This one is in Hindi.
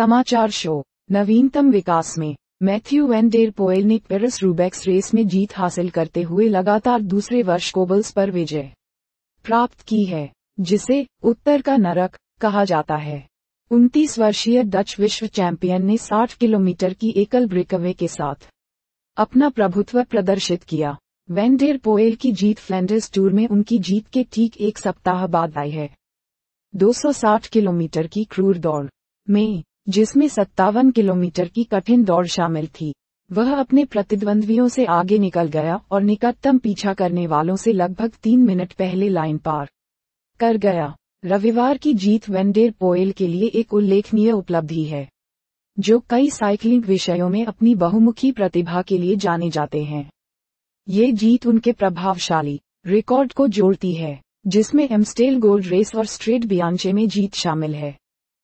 समाचार शो नवीनतम विकास में मैथ्यू वेन डेर पोएल ने पेरिस रूबेक्स रेस में जीत हासिल करते हुए लगातार दूसरे वर्ष कोबल्स पर विजय प्राप्त की है जिसे उत्तर का नरक कहा जाता है उनतीस वर्षीय डच विश्व चैंपियन ने 60 किलोमीटर की एकल ब्रेकअवे के साथ अपना प्रभुत्व प्रदर्शित किया वेंडेर पोएल की जीत फ्लैंडर्स टूर में उनकी जीत के ठीक एक सप्ताह बाद आई है 260 किलोमीटर की क्रूर दौड़ में जिसमें सत्तावन किलोमीटर की कठिन दौड़ शामिल थी वह अपने प्रतिद्वंद्वियों से आगे निकल गया और निकटतम पीछा करने वालों से लगभग तीन मिनट पहले लाइन पार कर गया रविवार की जीत वेंडेर पोएल के लिए एक उल्लेखनीय उपलब्धि है जो कई साइकिलिंग विषयों में अपनी बहुमुखी प्रतिभा के लिए जाने जाते हैं ये जीत उनके प्रभावशाली रिकॉर्ड को जोड़ती है जिसमें एम्स्टेल गोल्ड रेस और स्ट्रेट बियांचे में जीत शामिल है